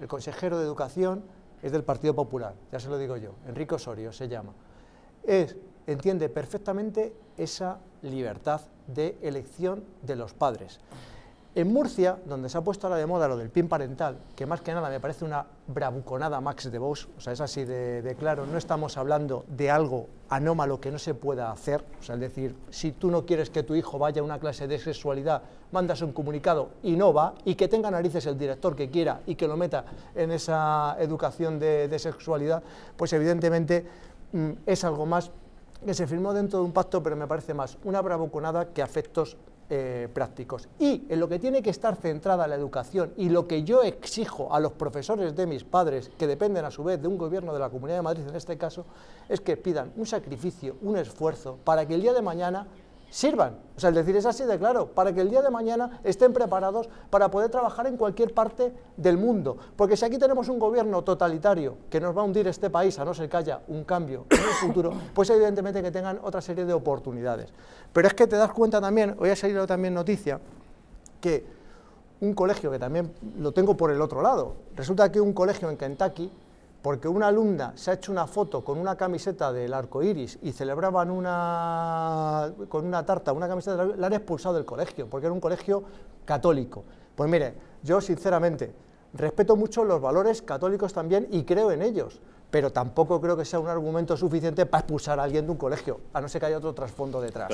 el consejero de Educación es del Partido Popular, ya se lo digo yo, Enrique Osorio se llama. entiende perfectamente esa libertad de elección de los padres. En Murcia, donde se ha puesto ahora de moda lo del pin parental, que más que nada me parece una bravuconada Max de Vos, o sea, es así de, claro, no estamos hablando de algo anómalo que no se pueda hacer, o sea, es decir, si tú no quieres que tu hijo vaya a una clase de sexualidad, mandas un comunicado y no va, y que tenga narices el director que quiera y que lo meta en esa educación de, de sexualidad, pues evidentemente mm, es algo más que se firmó dentro de un pacto, pero me parece más una bravuconada que afectos eh, prácticos. Y en lo que tiene que estar centrada la educación y lo que yo exijo a los profesores de mis padres, que dependen a su vez de un gobierno de la Comunidad de Madrid en este caso, es que pidan un sacrificio, un esfuerzo, para que el día de mañana sirvan. O sea, el decir es así de claro, para que el día de mañana estén preparados para poder trabajar en cualquier parte del mundo. Porque si aquí tenemos un gobierno totalitario que nos va a hundir este país, a no ser que haya un cambio en el futuro, pues evidentemente que tengan otra serie de oportunidades. Pero es que te das cuenta también, hoy ha salido también noticia, que un colegio, que también lo tengo por el otro lado, resulta que un colegio en Kentucky porque una alumna se ha hecho una foto con una camiseta del arco iris y celebraban una, con una tarta una camiseta, la han expulsado del colegio, porque era un colegio católico. Pues mire, yo sinceramente respeto mucho los valores católicos también y creo en ellos, pero tampoco creo que sea un argumento suficiente para expulsar a alguien de un colegio, a no ser que haya otro trasfondo detrás.